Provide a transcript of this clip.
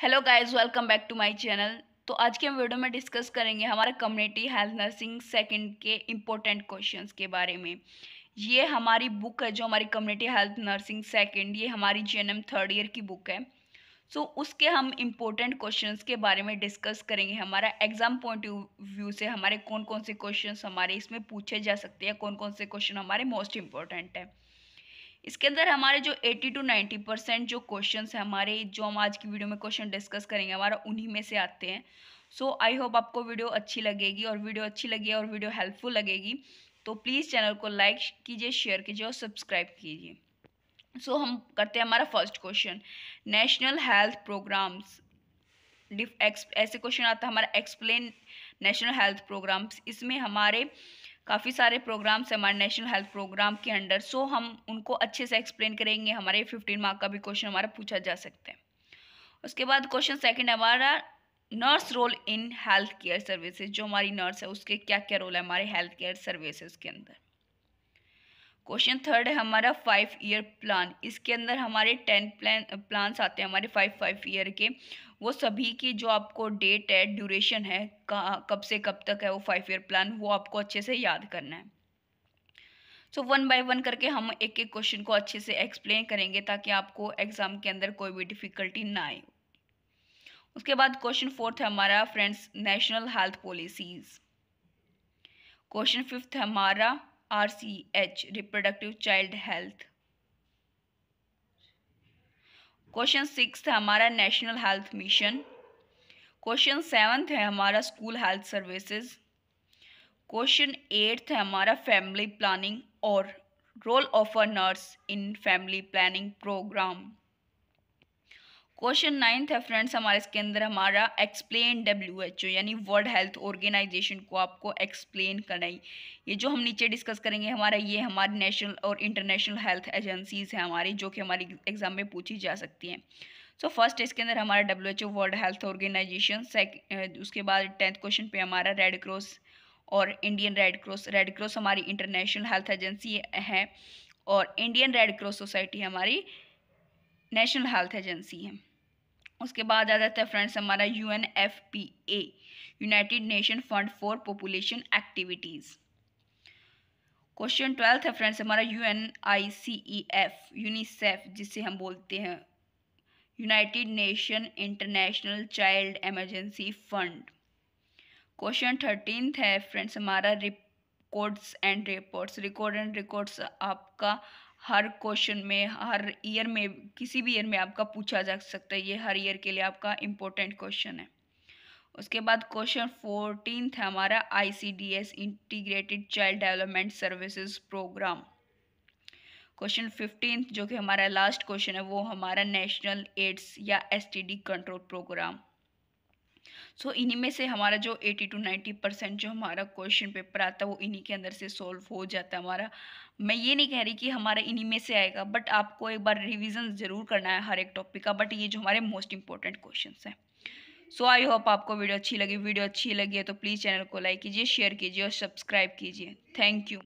hello guys welcome back to my channel तो आज के हम वीडियो में डिस्कस करेंगे हमारे कम्युनिटी हेल्थ नर्सिंग सेकंड के इम्पोर्टेंट क्वेश्चंस के बारे में ये हमारी बुक है जो हमारी कम्युनिटी हेल्थ नर्सिंग सेकंड ये हमारी जे थर्ड ईयर की बुक है सो so, उसके हम इम्पोर्टेंट क्वेश्चंस के बारे में डिस्कस करेंगे हमारा एग्जाम पॉइंट व्यू से हमारे कौन कौन से क्वेश्चन हमारे इसमें पूछे जा सकते हैं कौन कौन से क्वेश्चन हमारे मोस्ट इम्पोर्टेंट हैं इसके अंदर हमारे जो 80 टू 90 परसेंट जो क्वेश्चन है हमारे जो हम आज की वीडियो में क्वेश्चन डिस्कस करेंगे हमारा उन्हीं में से आते हैं सो आई होप आपको वीडियो अच्छी लगेगी और वीडियो अच्छी लगी और वीडियो हेल्पफुल लगेगी तो प्लीज़ चैनल को लाइक कीजिए शेयर कीजिए और सब्सक्राइब कीजिए सो so, हम करते हैं हमारा first question national health programs ऐसे क्वेश्चन आता है हमारा एक्सप्लेन नेशनल हेल्थ प्रोग्राम्स इसमें हमारे काफ़ी सारे प्रोग्राम्स हमारे नेशनल हेल्थ प्रोग्राम के अंडर सो हम उनको अच्छे से एक्सप्लेन करेंगे हमारे फिफ्टीन मार्क का भी क्वेश्चन हमारा पूछा जा सकता है उसके बाद क्वेश्चन सेकेंड हमारा nurse role in health care services जो हमारी नर्स है उसके क्या क्या रोल है हमारे हेल्थ केयर सर्विसेज के अंदर क्वेश्चन थर्ड है हमारा फाइव ईयर प्लान इसके अंदर हमारे टेन प्लान प्लान्स आते हैं हमारे फाइव फाइव ईयर के वो सभी की जो आपको डेट है ड्यूरेशन है कब से कब तक है वो फाइव ईयर प्लान वो आपको अच्छे से याद करना है सो वन बाय वन करके हम एक एक क्वेश्चन को अच्छे से एक्सप्लेन करेंगे ताकि आपको एग्ज़ाम के अंदर कोई भी डिफ़िकल्टी ना आए उसके बाद क्वेश्चन फोर्थ है हमारा friends national health policies question fifth हमारा R C H reproductive child health question six है हमारा national health mission question seventh है हमारा school health services question eighth है हमारा फैमिली प्लानिंग और role of a nurse in family planning program question ninth है friends हमारे इसके अंदर हमारा एक्सप्लेन डब्ल्यू एच ओ यानी वर्ल्ड हेल्थ ऑर्गेनाइजेशन को आपको एक्सप्लेन करना ही ये जो हम नीचे डिस्कस करेंगे हमारा ये हमारी नेशनल और इंटरनेशनल हेल्थ एजेंसीज हैं हमारी जो कि हमारी एग्जाम में पूछी जा सकती हैं सो फर्स्ट इसके अंदर हमारा W H O world health organisation उसके बाद टेंथ क्वेश्चन पे हमारा रेड क्रॉस और Indian red cross red cross हमारी इंटरनेशनल हेल्थ एजेंसी है और इंडियन रेड क्रॉस सोसाइटी हमारी नेशनल हेल्थ एजेंसी है उसके बाद आ जाता है फ्रेंड्स हमारा U N F P A united nation fund for population activities question twelfth है फ्रेंड्स हमारा U N I C E F UNICEF जिसे हम बोलते हैं united nation international child emergency fund question thirteenth है फ्रेंड्स हमारा records and reports record and records आपका हर क्वेश्चन में हर ईयर में किसी भी ईयर में आपका पूछा जा सकता है ये हर ईयर के लिए आपका इम्पोर्टेंट क्वेश्चन है उसके बाद क्वेश्चन फोर्टीन है हमारा ICDS integrated child development services program question fifteen जो कि हमारा लास्ट क्वेश्चन है वो हमारा नेशनल एड्स या एसटीडी कंट्रोल प्रोग्राम सो इन्हीं में से हमारा जो 80 टू 90 परसेंट जो हमारा क्वेश्चन पेपर आता है वो इन्हीं के अंदर से सॉल्व हो जाता है हमारा मैं ये नहीं कह रही कि हमारा इन्हीं में से आएगा बट आपको एक बार रिविज़न ज़रूर करना है हर एक टॉपिक का बट ये जो हमारे मोस्ट इंपॉर्टेंट क्वेश्चन हैं सो आई होप आपको वीडियो अच्छी लगी वीडियो अच्छी लगी है तो प्लीज़ चैनल को लाइक कीजिए शेयर कीजिए और सब्सक्राइब कीजिए थैंक यू